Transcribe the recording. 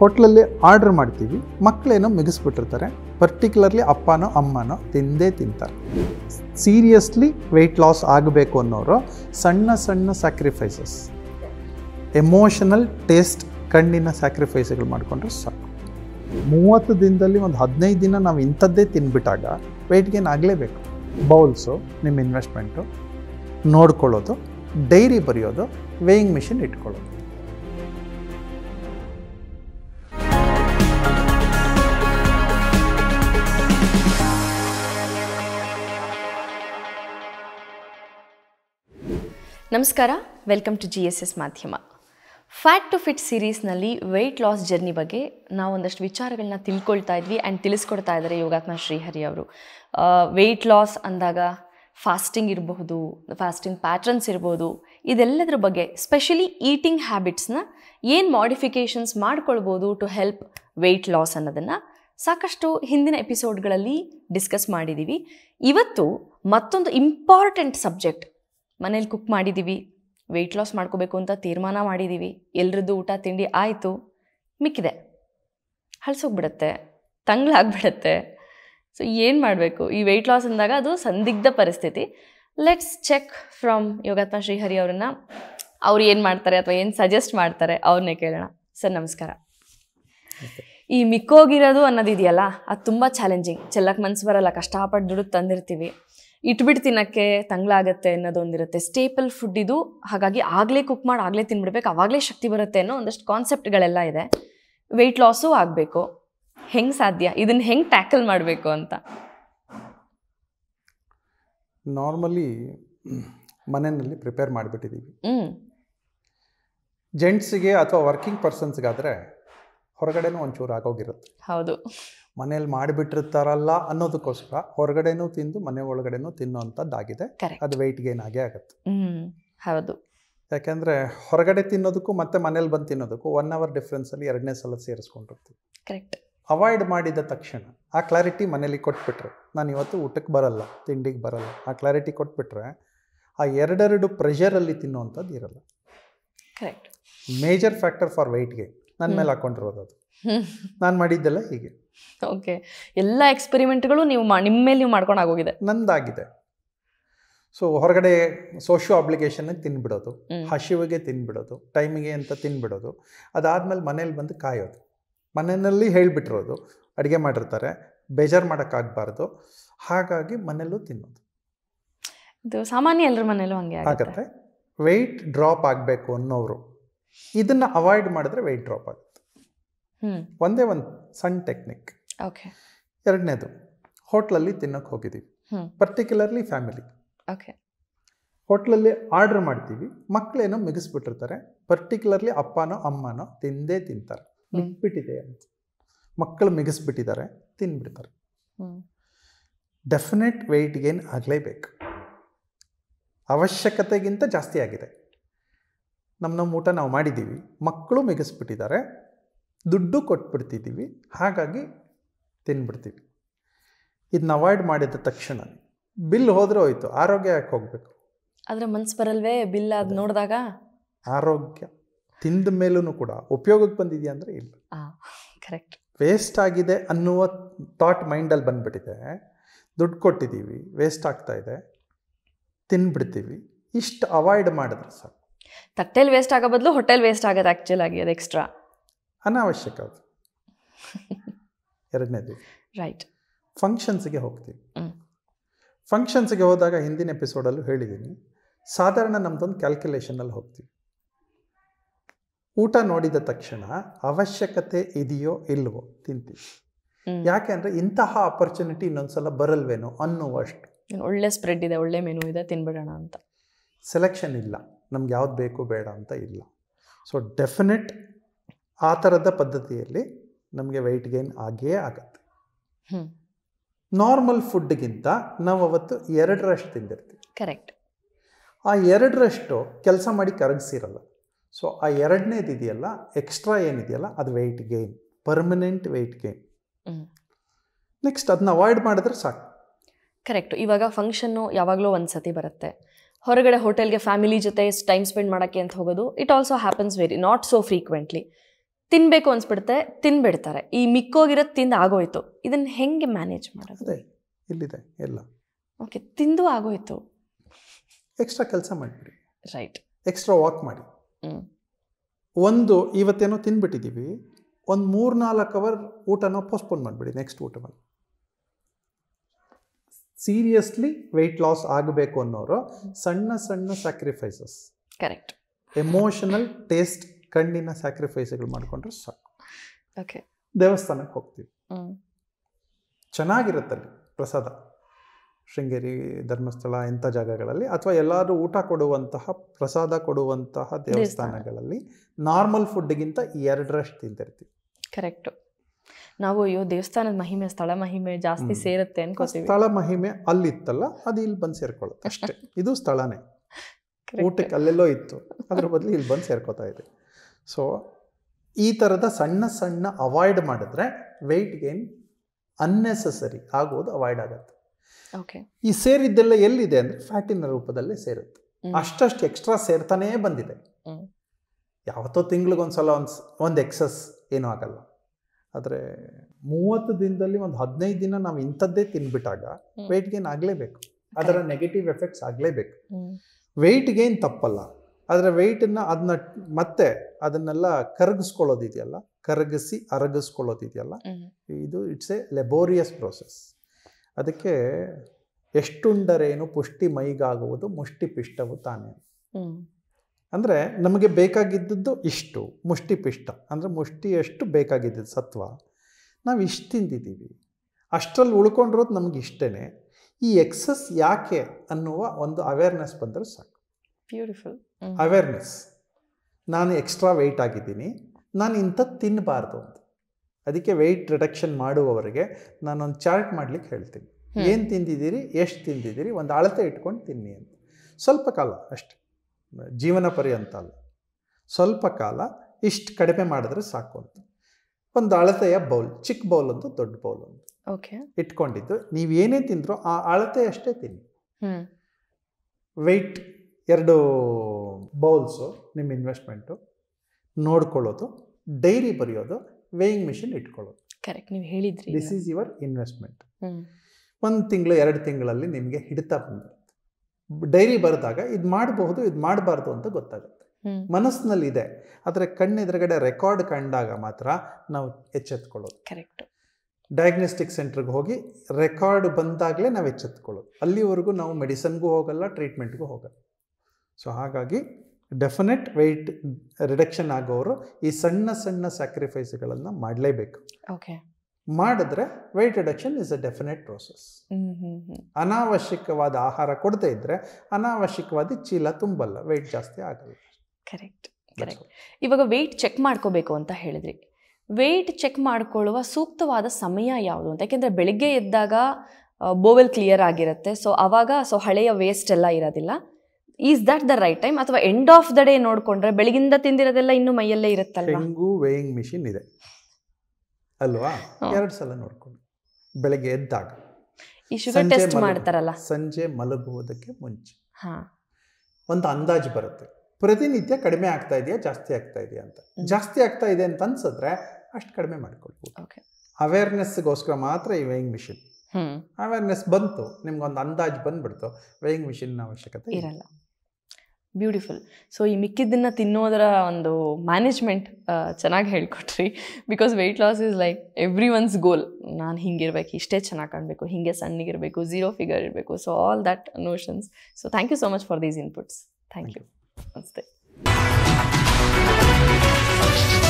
ಹೋಟ್ಲಲ್ಲಿ ಆರ್ಡ್ರ್ ಮಾಡ್ತೀವಿ ಮಕ್ಕಳೇನೋ ಮುಗಿಸ್ಬಿಟ್ಟಿರ್ತಾರೆ ಪರ್ಟಿಕ್ಯುಲರ್ಲಿ ಅಪ್ಪನೋ ಅಮ್ಮನೋ ತಿಂದೇ ತಿಂತಾರೆ ಸೀರಿಯಸ್ಲಿ ವೆಯ್ಟ್ ಲಾಸ್ ಆಗಬೇಕು ಅನ್ನೋರು ಸಣ್ಣ ಸಣ್ಣ ಸ್ಯಾಕ್ರಿಫೈಸಸ್ ಎಮೋಷನಲ್ ಟೇಸ್ಟ್ ಕಣ್ಣಿನ ಸ್ಯಾಕ್ರಿಫೈಸ್ಗಳು ಮಾಡಿಕೊಂಡ್ರೆ ಸಾಕು ಮೂವತ್ತು ದಿನದಲ್ಲಿ ಒಂದು ಹದಿನೈದು ದಿನ ನಾವು ಇಂಥದ್ದೇ ತಿನ್ಬಿಟ್ಟಾಗ ವೆಯ್ಟ್ ಗೇನ್ ಆಗಲೇಬೇಕು ಬೌಲ್ಸು ನಿಮ್ಮ ಇನ್ವೆಸ್ಟ್ಮೆಂಟು ನೋಡ್ಕೊಳ್ಳೋದು ಡೈರಿ ಬರೆಯೋದು ವೇಯಿಂಗ್ ಮಿಷಿನ್ ಇಟ್ಕೊಳ್ಳೋದು ನಮಸ್ಕಾರ welcome to G S S ಮಾಧ್ಯಮ ಫ್ಯಾಟ್ ಟು ಫಿಟ್ ಸೀರೀಸ್ನಲ್ಲಿ ವೆಯ್ಟ್ ಲಾಸ್ ಜರ್ನಿ ಬಗ್ಗೆ ನಾವು ಒಂದಷ್ಟು ವಿಚಾರಗಳನ್ನ ತಿಳ್ಕೊಳ್ತಾ ಇದ್ವಿ ಆ್ಯಂಡ್ ತಿಳಿಸ್ಕೊಡ್ತಾ ಇದ್ದಾರೆ ಯೋಗಾತ್ಮ ಶ್ರೀಹರಿ ಅವರು ವೆಯ್ಟ್ ಲಾಸ್ ಅಂದಾಗ ಫಾಸ್ಟಿಂಗ್ ಇರಬಹುದು ಫಾಸ್ಟಿಂಗ್ ಪ್ಯಾಟ್ರನ್ಸ್ ಇರ್ಬೋದು ಇದೆಲ್ಲದರ ಬಗ್ಗೆ ಸ್ಪೆಷಲಿ ಈಟಿಂಗ್ ಹ್ಯಾಬಿಟ್ಸ್ನ ಏನು ಮಾಡಿಫಿಕೇಷನ್ಸ್ ಮಾಡ್ಕೊಳ್ಬೋದು ಟು ಹೆಲ್ಪ್ ವೆಯ್ಟ್ ಲಾಸ್ ಅನ್ನೋದನ್ನು ಸಾಕಷ್ಟು ಹಿಂದಿನ ಎಪಿಸೋಡ್ಗಳಲ್ಲಿ ಡಿಸ್ಕಸ್ ಮಾಡಿದ್ದೀವಿ ಇವತ್ತು ಮತ್ತೊಂದು ಇಂಪಾರ್ಟೆಂಟ್ ಸಬ್ಜೆಕ್ಟ್ ಮನೇಲಿ ಕುಕ್ ಮಾಡಿದ್ದೀವಿ ವೆಯ್ಟ್ ಲಾಸ್ ಮಾಡ್ಕೋಬೇಕು ಅಂತ ತೀರ್ಮಾನ ಮಾಡಿದ್ದೀವಿ ಎಲ್ರದ್ದು ಊಟ ತಿಂಡಿ ಆಯಿತು ಮಿಕ್ಕಿದೆ ಹಳ್ಸೋಗ್ಬಿಡತ್ತೆ ತಂಗ್ಳಾಗ್ಬಿಡತ್ತೆ ಸೊ ಏನು ಮಾಡಬೇಕು ಈ ವೆಯ್ಟ್ ಲಾಸ್ ಅಂದಾಗ ಅದು ಸಂದಿಗ್ಧ ಪರಿಸ್ಥಿತಿ let's check from Yogatma Srihari ಅವ್ರನ್ನ ಅವ್ರು ಏನು ಮಾಡ್ತಾರೆ ಅಥವಾ ಏನು ಸಜೆಸ್ಟ್ ಮಾಡ್ತಾರೆ ಅವ್ರನ್ನೇ ಕೇಳೋಣ ಸರ್ ನಮಸ್ಕಾರ ಈ ಮಿಕ್ಕೋಗಿರೋದು ಅನ್ನೋದಿದೆಯಲ್ಲ ಅದು ತುಂಬ ಚಾಲೆಂಜಿಂಗ್ ಚೆಲ್ಲಕ್ಕೆ ಮನಸ್ಸು ಬರಲ್ಲ ಕಷ್ಟಪಟ್ಟು ದುಡ್ಡು ತಂದಿರ್ತೀವಿ ಇಟ್ಬಿಟ್ಟು ತಿನ್ನೋಕ್ಕೆ ತಂಗ್ಲಾಗತ್ತೆ ಅನ್ನೋದೊಂದಿರುತ್ತೆ ಸ್ಟೇಪಲ್ ಫುಡ್ ಇದು ಹಾಗಾಗಿ ಆಗಲೇ ಕುಕ್ ಮಾಡಿ ಆಗಲೇ ತಿನ್ಬಿಡ್ಬೇಕು ಆವಾಗಲೇ ಶಕ್ತಿ ಬರುತ್ತೆ ಅನ್ನೋ ಒಂದಷ್ಟು ಕಾನ್ಸೆಪ್ಟ್ಗಳೆಲ್ಲ ಇದೆ ವೆಯ್ಟ್ ಲಾಸು ಆಗಬೇಕು ಹೆಂಗೆ ಸಾಧ್ಯ ಇದನ್ನು ಹೆಂಗೆ ಟ್ಯಾಕಲ್ ಮಾಡಬೇಕು ಅಂತ ನಾರ್ಮಲಿ ಮನೆಯಲ್ಲಿ ಪ್ರಿಪೇರ್ ಮಾಡಿಬಿಟ್ಟಿದ್ದೀವಿ ಜೆಂಟ್ಸಿಗೆ ಅಥವಾ ವರ್ಕಿಂಗ್ ಪರ್ಸನ್ಸ್ಗಾದರೆ ಹೊರಗಡೆನೂ ಒಂಚೂರು ಆಗೋಗಿರುತ್ತೆ ಹೌದು ಮನೇಲಿ ಮಾಡಿಬಿಟ್ಟಿರ್ತಾರಲ್ಲ ಅನ್ನೋದಕ್ಕೋಸ್ಕರ ಹೊರಗಡೆನೂ ತಿಂದು ಮನೆ ಒಳಗಡೆನೂ ತಿನ್ನುವಂಥದ್ದಾಗಿದೆ ಅದು ವೆಯ್ಟ್ ಗೇನ್ ಆಗೇ ಆಗುತ್ತೆ ಹೌದು ಯಾಕೆಂದ್ರೆ ಹೊರಗಡೆ ತಿನ್ನೋದಕ್ಕೂ ಮತ್ತೆ ಮನೇಲಿ ಬಂದು ತಿನ್ನೋದಕ್ಕೂ ಒನ್ ಅವರ್ ಅಲ್ಲಿ ಎರಡನೇ ಸಲ ಸೇರಿಸ್ಕೊಂಡಿರ್ತೀವಿ ಕರೆಕ್ಟ್ ಅವಾಯ್ಡ್ ಮಾಡಿದ ತಕ್ಷಣ ಆ ಕ್ಲಾರಿಟಿ ಮನೇಲಿ ಕೊಟ್ಬಿಟ್ರೆ ನಾನು ಇವತ್ತು ಊಟಕ್ಕೆ ಬರಲ್ಲ ತಿಂಡಿಗೆ ಬರಲ್ಲ ಆ ಕ್ಲಾರಿಟಿ ಕೊಟ್ಬಿಟ್ರೆ ಆ ಎರಡೆರಡು ಪ್ರೆಷರಲ್ಲಿ ತಿನ್ನುವಂಥದ್ದು ಇರಲ್ಲ correct major factor for weight gain ನನ್ನ ಮೇಲೆ ಹಾಕೊಂಡಿರೋದು ಅದು ನಾನು ಮಾಡಿದ್ದೆಲ್ಲ ಹೀಗೆ ಓಕೆ ಎಲ್ಲ ಎಕ್ಸ್ಪೆರಿಮೆಂಟ್ಗಳು ನೀವು ನಿಮ್ಮ ಮೇಲೆ ನೀವು ಮಾಡ್ಕೊಂಡು ಆಗೋಗಿದೆ ನಂದಾಗಿದೆ ಸೊ ಹೊರಗಡೆ ಸೋಷಿಯೋ ಅಪ್ಲಿಕೇಶನ್ ತಿನ್ಬಿಡೋದು ಹಸಿವಿಗೆ ತಿನ್ಬಿಡೋದು ಟೈಮಿಗೆ ಅಂತ ತಿನ್ಬಿಡೋದು ಅದಾದ್ಮೇಲೆ ಮನೇಲಿ ಬಂದು ಕಾಯೋದು ಮನೆಯಲ್ಲಿ ಹೇಳಿಬಿಟ್ಟಿರೋದು ಅಡುಗೆ ಮಾಡಿರ್ತಾರೆ ಬೇಜಾರು ಮಾಡೋಕ್ಕಾಗಬಾರ್ದು ಹಾಗಾಗಿ ಮನೇಲೂ ತಿನ್ನೋದು ಇದು ಸಾಮಾನ್ಯ ಎಲ್ಲರ ಮನೆಯಲ್ಲೂ ಹಂಗೆ ಆಗುತ್ತೆ ವೆಯ್ಟ್ ಡ್ರಾಪ್ ಆಗಬೇಕು ಅನ್ನೋರು ಇದನ್ನು ಅವಾಯ್ಡ್ ಮಾಡಿದ್ರೆ ವೆಯ್ಟ್ ಡ್ರಾಪ್ ಆಗುತ್ತೆ ಒಂದೇ ಒಂದು ಸಣ್ಣ ಟೆಕ್ನಿಕ್ ಓಕೆ ಎರಡನೇದು ಹೋಟ್ಲಲ್ಲಿ ತಿನ್ನಕ್ ಹೋಗಿದ್ದೀವಿ ಪರ್ಟಿಕ್ಯುಲರ್ಲಿ ಫ್ಯಾಮಿಲಿ ಓಕೆ ಹೋಟ್ಲಲ್ಲಿ ಆರ್ಡರ್ ಮಾಡ್ತೀವಿ ಮಕ್ಕಳೇನೋ ಮಿಗಿಸ್ಬಿಟ್ಟಿರ್ತಾರೆ ಪರ್ಟಿಕ್ಯುಲರ್ಲಿ ಅಪ್ಪನೋ ಅಮ್ಮನೋ ತಿಂದೇ ತಿಂತಾರೆ ಮಿಗ್ಬಿಟ್ಟಿದೆ ಅಂತ ಮಕ್ಕಳು ಮಿಗಿಸ್ಬಿಟ್ಟಿದ್ದಾರೆ ತಿನ್ಬಿಡ್ತಾರೆ ಡೆಫಿನೆಟ್ ವೆಯ್ಟ್ ಗೇನ್ ಆಗಲೇಬೇಕು ಅವಶ್ಯಕತೆಗಿಂತ ಜಾಸ್ತಿ ಆಗಿದೆ ನಮ್ಮ ನಮ್ಮ ಊಟ ನಾವು ಮಾಡಿದ್ದೀವಿ ಮಕ್ಕಳು ಮೆಗಿಸ್ಬಿಟ್ಟಿದ್ದಾರೆ ದುಡ್ಡು ಕೊಟ್ಬಿಡ್ತಿದ್ದೀವಿ ಹಾಗಾಗಿ ತಿನ್ಬಿಡ್ತೀವಿ ಇದನ್ನ ಅವಾಯ್ಡ್ ಮಾಡಿದ ತಕ್ಷಣ ಬಿಲ್ ಹೋದರೆ ಹೋಯ್ತು ಆರೋಗ್ಯ ಯಾಕೆ ಹೋಗಬೇಕು ಆದರೆ ಮನ್ಸು ಬರಲ್ವೇ ಬಿಲ್ ಅದು ನೋಡಿದಾಗ ಆರೋಗ್ಯ ತಿಂದ ಮೇಲೂ ಕೂಡ ಉಪಯೋಗಕ್ಕೆ ಬಂದಿದೆಯಾ ಅಂದರೆ ಇಲ್ಲ ಕರೆಕ್ಟ್ ವೇಸ್ಟ್ ಆಗಿದೆ ಅನ್ನುವ ಥಾಟ್ ಮೈಂಡಲ್ಲಿ ಬಂದ್ಬಿಟ್ಟಿದೆ ದುಡ್ಡು ಕೊಟ್ಟಿದ್ದೀವಿ ವೇಸ್ಟ್ ಆಗ್ತಾ ಇದೆ ತಿನ್ಬಿಡ್ತೀವಿ ಇಷ್ಟು ಅವಾಯ್ಡ್ ಮಾಡಿದ್ರೆ ಸಾಕು ತಟ್ಟೆಲಿ ವೇಸ್ಟ್ ಆಗೋ ಬದಲು ಹೋಟೆಲ್ ವೇಸ್ಟ್ ಆಗೋದು ಆ್ಯಕ್ಚುಲ್ ಆಗಿ ಅದು ಎಕ್ಸ್ಟ್ರಾ ಅನಾವಶ್ಯಕ ಅದು ಎರಡನೇದು ರೈಟ್ ಫಂಕ್ಷನ್ಸ್ಗೆ ಹೋಗ್ತೀವಿ ಫಂಕ್ಷನ್ಸ್ಗೆ ಹೋದಾಗ ಹಿಂದಿನ ಎಪಿಸೋಡಲ್ಲೂ ಹೇಳಿದ್ದೀನಿ ಸಾಧಾರಣ ನಮ್ಮದೊಂದು ಕ್ಯಾಲ್ಕುಲೇಷನಲ್ಲಿ ಹೋಗ್ತೀವಿ ಊಟ ನೋಡಿದ ತಕ್ಷಣ ಅವಶ್ಯಕತೆ ಇದೆಯೋ ಇಲ್ವೋ ತಿಂತೀವಿ ಯಾಕೆ ಅಂದರೆ ಇಂತಹ ಅಪರ್ಚುನಿಟಿ ಇನ್ನೊಂದ್ಸಲ ಬರಲ್ವೇನೋ ಅನ್ನುವಷ್ಟು ಒಳ್ಳೆ ಸ್ಪ್ರೆಡ್ ಇದೆ ಒಳ್ಳೆ ಮೆನು ಇದೆ ತಿನ್ಬಿಡೋಣ ಅಂತ ಸೆಲೆಕ್ಷನ್ ಇಲ್ಲ ನಮ್ಗೆ ಯಾವ್ದು ಬೇಕು ಬೇಡ ಅಂತ ಇಲ್ಲ ಸೊ ಡೆಫಿನೆಟ್ ಆ ಥರದ ಪದ್ಧತಿಯಲ್ಲಿ ನಮಗೆ ವೆಯ್ಟ್ ಗೇನ್ ಆಗೇ ಆಗತ್ತೆ ನಾರ್ಮಲ್ ಫುಡ್ಗಿಂತ ನಾವು ಅವತ್ತು ಎರಡರಷ್ಟು ತಿಂದಿರ್ತೀವಿ ಕರೆಕ್ಟ್ ಆ ಎರಡರಷ್ಟು ಕೆಲಸ ಮಾಡಿ ಕರಗಿಸಿರಲ್ಲ ಸೊ ಆ ಎರಡನೇದು ಇದೆಯಲ್ಲ ಎಕ್ಸ್ಟ್ರಾ ಏನಿದೆಯಲ್ಲ ಅದು weight gain permanent weight gain next ಅದನ್ನ ಅವಾಯ್ಡ್ ಮಾಡಿದ್ರೆ ಸಾಕು ಕರೆಕ್ಟ್ ಇವಾಗ ಫಂಕ್ಷನ್ನು ಯಾವಾಗಲೂ ಒಂದು ಸತಿ ಬರುತ್ತೆ ಹೊರಗಡೆ ಹೋಟೆಲ್ಗೆ ಫ್ಯಾಮಿಲಿ ಜೊತೆ ಟೈಮ್ ಸ್ಪೆಂಡ್ ಮಾಡೋಕ್ಕೆ ಅಂತ ಹೋಗೋದು it also happens very not so frequently ತಿನ್ನಬೇಕು ಅನ್ಸ್ಬಿಡುತ್ತೆ ತಿನ್ಬಿಡ್ತಾರೆ ಈ ಮಿಕ್ಕೋಗಿರೋದು ತಿಂದು ಆಗೋಯ್ತು ಇದನ್ನ ಹೆಂಗೆ ಮ್ಯಾನೇಜ್ ಮಾಡೋದು ಇಲ್ಲಿದೆ ಎಲ್ಲ ಓಕೆ ತಿಂದು ಆಗೋಯ್ತು ಎಕ್ಸ್ಟ್ರಾ ಕೆಲಸ ಮಾಡಿಬಿಡಿ ರೈಟ್ ಎಕ್ಸ್ಟ್ರಾ ವಾಕ್ ಮಾಡಿ ಒಂದು ಇವತ್ತೇನೋ ತಿನ್ಬಿಟ್ಟಿದ್ದೀವಿ ಒಂದು ಮೂರು ನಾಲ್ಕು ಅವರ್ ಊಟನ ಪೋಸ್ಟ್ಪೋನ್ ಮಾಡಿಬಿಡಿ ನೆಕ್ಸ್ಟ್ ಊಟವನ್ನು ಸೀರಿಯಸ್ಲಿ ವೆಯ್ಟ್ ಲಾಸ್ ಆಗಬೇಕು ಅನ್ನೋರು ಸಣ್ಣ ಸಣ್ಣ ಸ್ಯಾಕ್ರಿಫೈಸಸ್ ಕರೆಕ್ಟ್ ಎಮೋಷನಲ್ ಟೇಸ್ಟ್ ಕಣ್ಣಿನ ಸ್ಯಾಕ್ರಿಫೈಸ್ಗಳು ಮಾಡಿಕೊಂಡ್ರೆ ಸಾಕು ಓಕೆ ದೇವಸ್ಥಾನಕ್ಕೆ ಹೋಗ್ತೀವಿ ಚೆನ್ನಾಗಿರುತ್ತಲ್ಲಿ ಪ್ರಸಾದ ಶೃಂಗೇರಿ ಧರ್ಮಸ್ಥಳ ಇಂಥ ಜಾಗಗಳಲ್ಲಿ ಅಥವಾ ಎಲ್ಲಾದರೂ ಊಟ ಕೊಡುವಂತಹ ಪ್ರಸಾದ ಕೊಡುವಂತಹ ದೇವಸ್ಥಾನಗಳಲ್ಲಿ ನಾರ್ಮಲ್ ಫುಡ್ಗಿಂತ ಎರಡರಷ್ಟು ತಿಂತಿರ್ತೀವಿ ಕರೆಕ್ಟು ನಾವು ಅಯ್ಯೋ ದೇವಸ್ಥಾನದ ಮಹಿಮೆ ಸ್ಥಳ ಮಹಿಮೆ ಜಾಸ್ತಿ ಸೇರುತ್ತೆ ಅನ್ಕೋತೀವಿ ಸ್ಥಳ ಮಹಿಮೆ ಅಲ್ಲಿತ್ತಲ್ಲ ಅದು ಇಲ್ಲಿ ಬಂದು ಸೇರ್ಕೊಳ್ಳುತ್ತೆ ಅಷ್ಟೇ ಇದು ಸ್ಥಳನೇ ಊಟಕ್ಕೆ ಅಲ್ಲೆಲ್ಲೋ ಇತ್ತು ಅದ್ರ ಬದಲು ಇಲ್ಲಿ ಬಂದು ಸೇರ್ಕೋತಾ ಇದೆ ಸೊ ಈ ಥರದ ಸಣ್ಣ ಸಣ್ಣ ಅವಾಯ್ಡ್ ಮಾಡಿದ್ರೆ ವೆಯ್ಟ್ ಗೇನ್ ಅನ್ನೆಸಸರಿ ಆಗೋದು ಅವಾಯ್ಡ್ ಆಗುತ್ತೆ ಈ ಸೇರಿದ್ದೆಲ್ಲ ಎಲ್ಲಿದೆ ಅಂದರೆ ಫ್ಯಾಟಿನ ರೂಪದಲ್ಲೇ ಸೇರುತ್ತೆ ಅಷ್ಟಷ್ಟು ಎಕ್ಸ್ಟ್ರಾ ಸೇರ್ತಾನೇ ಬಂದಿದೆ ಯಾವತ್ತೋ ತಿಂಗಳಿಗೊಂದ್ಸಲ ಒಂದು ಒಂದು ಎಕ್ಸಸ್ ಏನೂ ಆಗಲ್ಲ ಆದರೆ ಮೂವತ್ತು ದಿನದಲ್ಲಿ ಒಂದು ಹದಿನೈದು ದಿನ ನಾವು ಇಂಥದ್ದೇ ತಿನ್ಬಿಟ್ಟಾಗ ವೆಯ್ಟ್ ಗೇನ್ ಆಗಲೇಬೇಕು ಅದರ ನೆಗೆಟಿವ್ ಎಫೆಕ್ಟ್ಸ್ ಆಗಲೇಬೇಕು ವೆಯ್ಟ್ ಗೇನ್ ತಪ್ಪಲ್ಲ ಆದರೆ ವೆಯ್ಟನ್ನು ಅದನ್ನ ಮತ್ತೆ ಅದನ್ನೆಲ್ಲ ಕರಗಿಸ್ಕೊಳ್ಳೋದಿದೆಯಲ್ಲ ಕರಗಿಸಿ ಅರಗಿಸ್ಕೊಳ್ಳೋದಿದೆಯಲ್ಲ ಇದು ಇಟ್ಸ್ ಎ ಲೆಬೋರಿಯಸ್ ಪ್ರೋಸೆಸ್ ಅದಕ್ಕೆ ಎಷ್ಟುಂಡರೇನು ಪುಷ್ಟಿ ಮೈಗಾಗುವುದು ಮುಷ್ಟಿ ಪಿಷ್ಟವು ತಾನೇ ಅಂದರೆ ನಮಗೆ ಬೇಕಾಗಿದ್ದದ್ದು ಇಷ್ಟು ಮುಷ್ಟಿ ಪಿಷ್ಟ ಅಂದರೆ ಮುಷ್ಟಿಯಷ್ಟು ಬೇಕಾಗಿದ್ದದ್ದು ಸತ್ವ ನಾವು ಇಷ್ಟು ತಿಂದಿದ್ದೀವಿ ಅಷ್ಟರಲ್ಲಿ ಉಳ್ಕೊಂಡಿರೋದು ನಮ್ಗೆ ಇಷ್ಟೇ ಈ ಎಕ್ಸಸ್ ಯಾಕೆ ಅನ್ನುವ ಒಂದು ಅವೇರ್ನೆಸ್ ಬಂದರೆ ಸಾಕು ಬ್ಯೂಟಿಫುಲ್ ಅವೇರ್ನೆಸ್ ನಾನು ಎಕ್ಸ್ಟ್ರಾ ವೆಯ್ಟ್ ಆಗಿದ್ದೀನಿ ನಾನು ಇಂಥದ್ದು ತಿನ್ನಬಾರ್ದು ಅಂತ ಅದಕ್ಕೆ ವೆಯ್ಟ್ ರಿಡಕ್ಷನ್ ಮಾಡುವವರಿಗೆ ನಾನೊಂದು ಚಾರ್ಟ್ ಮಾಡಲಿಕ್ಕೆ ಹೇಳ್ತೀನಿ ಏನು ತಿಂದಿದ್ದೀರಿ ಎಷ್ಟು ತಿಂದಿದ್ದೀರಿ ಒಂದು ಅಳತೆ ಇಟ್ಕೊಂಡು ತಿನ್ನಿ ಅಂತ ಸ್ವಲ್ಪ ಕಾಲ ಅಷ್ಟೆ ಜೀವನ ಪರ್ಯಂತ ಅಲ್ಲ ಸ್ವಲ್ಪ ಕಾಲ ಇಷ್ಟು ಕಡಿಮೆ ಮಾಡಿದ್ರೆ ಸಾಕು ಅಂತ ಒಂದು ಅಳತೆಯ ಬೌಲ್ ಚಿಕ್ಕ ಬೌಲ್ ಅಂತ ದೊಡ್ಡ ಬೌಲ್ ಅಂತ ಓಕೆ ಇಟ್ಕೊಂಡಿದ್ದು ಏನೇ ತಿಂದರೂ ಆ ಅಳತೆಯಷ್ಟೇ ತಿನ್ನಿ ವೆಯ್ಟ್ ಎರಡು ಬೌಲ್ಸು ನಿಮ್ಮ ಇನ್ವೆಸ್ಟ್ಮೆಂಟು ನೋಡ್ಕೊಳ್ಳೋದು ಡೈರಿ ಬರೆಯೋದು ವೇಯಿಂಗ್ ಮಿಷಿನ್ ಇಟ್ಕೊಳ್ಳೋದು ಕರೆಕ್ಟ್ ನೀವು ಹೇಳಿದ್ರಿ ದಿಸ್ ಈಸ್ ಯುವರ್ ಇನ್ವೆಸ್ಟ್ಮೆಂಟ್ ಒಂದು ತಿಂಗಳು ಎರಡು ತಿಂಗಳಲ್ಲಿ ನಿಮಗೆ ಹಿಡಿತಾ ಬಂದರೆ ಡೈರಿ ಬರೆದಾಗ ಇದು ಮಾಡಬಹುದು ಇದು ಮಾಡಬಾರ್ದು ಅಂತ ಗೊತ್ತಾಗುತ್ತೆ ಮನಸ್ಸಿನಲ್ಲಿದೆ ಆದರೆ ಕಣ್ಣು ಎದುರುಗಡೆ ರೆಕಾರ್ಡ್ ಕಂಡಾಗ ಮಾತ್ರ ನಾವು ಎಚ್ಚೆತ್ಕೊಳ್ಳೋದು ಕರೆಕ್ಟ್ ಡಯಾಗ್ನೋಸ್ಟಿಕ್ ಸೆಂಟ್ರಿಗೆ ಹೋಗಿ ರೆಕಾರ್ಡ್ ಬಂದಾಗಲೇ ನಾವು ಎಚ್ಚೆತ್ಕೊಳ್ಳೋದು ಅಲ್ಲಿವರೆಗೂ ನಾವು ಮೆಡಿಸನ್ಗೂ ಹೋಗಲ್ಲ ಟ್ರೀಟ್ಮೆಂಟ್ಗೂ ಹೋಗಲ್ಲ ಸೊ ಹಾಗಾಗಿ ಡೆಫಿನೆಟ್ ವೆಯ್ಟ್ ರಿಡಕ್ಷನ್ ಆಗೋರು ಈ ಸಣ್ಣ ಸಣ್ಣ ಸ್ಯಾಕ್ರಿಫೈಸ್ಗಳನ್ನು ಮಾಡಲೇಬೇಕು ಓಕೆ ಮಾಡಿದ್ರೆ weight reduction is a definite process ಅನಾವಶ್ಯಕವಾದ ಆಹಾರ ಕೊಡದೇ ಇದ್ರೆ ಅನಾವಶ್ಯಕವಾದ ಚೀಲ ತುಂಬಲ್ಲ ವೆಯ್ಟ್ ಜಾಸ್ತಿ ಆಗಲ್ಲ ಕರೆಕ್ಟ್ ಕರೆಕ್ಟ್ ಇವಾಗ ವೆಯ್ಟ್ ಚೆಕ್ ಮಾಡ್ಕೋಬೇಕು ಅಂತ ಹೇಳಿದ್ರಿ ವೆಯ್ಟ್ ಚೆಕ್ ಮಾಡ್ಕೊಳ್ಳುವ ಸೂಕ್ತವಾದ ಸಮಯ ಯಾವುದು ಅಂತ ಯಾಕೆಂದರೆ ಬೆಳಿಗ್ಗೆ ಎದ್ದಾಗ ಬೋವೆಲ್ ಕ್ಲಿಯರ್ ಆಗಿರುತ್ತೆ ಸೊ ಆವಾಗ ಸೊ ಹಳೆಯ ವೇಸ್ಟ್ ಎಲ್ಲ ಇರೋದಿಲ್ಲ is that the right time ಅಥವಾ ಎಂಡ್ ಆಫ್ ದ ಡೇ ನೋಡಿಕೊಂಡ್ರೆ ಬೆಳಗಿಂದ ತಿಂದಿರೋದೆಲ್ಲ ಇನ್ನೂ ಮೈಯಲ್ಲೇ ಇರುತ್ತಲ್ಲ ವೇಯಿಂಗ್ ಮಿಷಿನ್ ಇದೆ ಅಲ್ವಾ ಎರಡು ಸಲ ನೋಡ್ಕೊಂಡು ಬೆಳಗ್ಗೆ ಎದ್ದಾಗ ಈ ಮಾಡ್ತಾರಲ್ಲ ಸಂಜೆ ಮಲಗುವುದಕ್ಕೆ ಮುಂಚೆ ಒಂದು ಅಂದಾಜು ಬರುತ್ತೆ ಪ್ರತಿನಿತ್ಯ ಕಡಿಮೆ ಆಗ್ತಾ ಇದೆಯಾ ಜಾಸ್ತಿ ಆಗ್ತಾ ಇದೆಯಾ ಅಂತ ಜಾಸ್ತಿ ಆಗ್ತಾ ಇದೆ ಅಂತ ಅನ್ಸಿದ್ರೆ ಅಷ್ಟು ಕಡಿಮೆ ಮಾಡ್ಕೊಳ್ಬೋದು ಅವೇರ್ನೆಸ್ಗೋಸ್ಕರ ಮಾತ್ರ ಈ ವೇಯಿಂಗ್ ಮಿಷಿನ್ ಅವೇರ್ನೆಸ್ ಬಂತು ನಿಮ್ಗೊಂದು ಅಂದಾಜು ಬಂದ್ಬಿಡ್ತು ವೇಯಿಂಗ್ ಮಿಷಿನ್ ಅವಶ್ಯಕತೆ ಇರಲ್ಲ ಬ್ಯೂಟಿಫುಲ್ ಸೊ ಈ ಮಿಕ್ಕಿದ್ದನ್ನು ತಿನ್ನೋದರ ಒಂದು ಮ್ಯಾನೇಜ್ಮೆಂಟ್ ಚೆನ್ನಾಗಿ ಹೇಳಿಕೊಟ್ರಿ because weight loss is like every one's goal ನಾನು ಇರಬೇಕು ಇಷ್ಟೇ ಚೆನ್ನಾಗಿ ಕಾಣಬೇಕು ಹೀಗೆ ಸಣ್ಣಗಿರಬೇಕು ಝೀರೋ ಫಿಗರ್ ಇರಬೇಕು so all that notions so thank you so much for these inputs thank you ನಮಸ್ತೆ